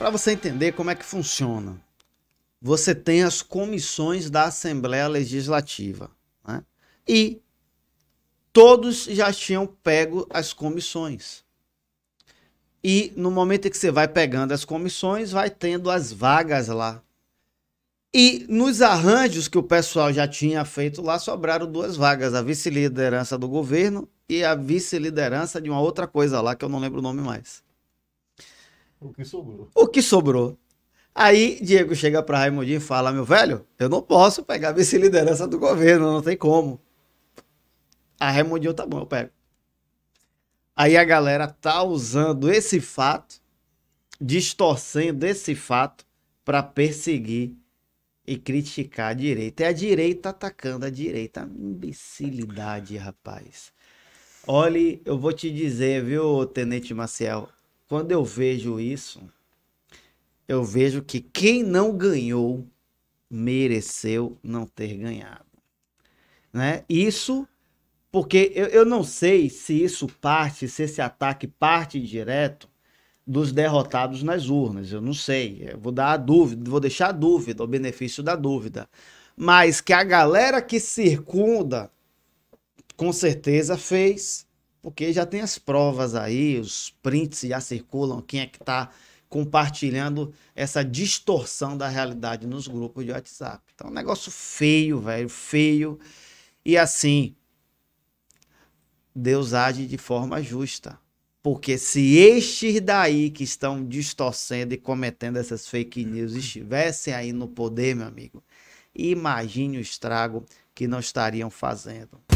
Para você entender como é que funciona, você tem as comissões da Assembleia Legislativa. Né? E todos já tinham pego as comissões. E no momento em que você vai pegando as comissões, vai tendo as vagas lá. E nos arranjos que o pessoal já tinha feito lá, sobraram duas vagas: a vice-liderança do governo e a vice-liderança de uma outra coisa lá que eu não lembro o nome mais. O que sobrou. O que sobrou. Aí Diego chega para Raimundinho e fala: Meu velho, eu não posso pegar vice-liderança do governo, não tem como. A Raimundinho tá bom, eu pego. Aí a galera tá usando esse fato, distorcendo esse fato para perseguir e criticar a direita. É a direita atacando a direita. Imbecilidade, rapaz. Olhe, eu vou te dizer, viu, Tenente Maciel? Quando eu vejo isso, eu vejo que quem não ganhou mereceu não ter ganhado. Né? Isso porque eu, eu não sei se isso parte, se esse ataque parte direto dos derrotados nas urnas. Eu não sei. Eu vou dar a dúvida, vou deixar a dúvida, o benefício da dúvida. Mas que a galera que circunda, com certeza fez porque já tem as provas aí, os prints já circulam, quem é que está compartilhando essa distorção da realidade nos grupos de WhatsApp. Então, é um negócio feio, velho, feio. E assim, Deus age de forma justa. Porque se estes daí que estão distorcendo e cometendo essas fake news estivessem aí no poder, meu amigo, imagine o estrago que não estariam fazendo.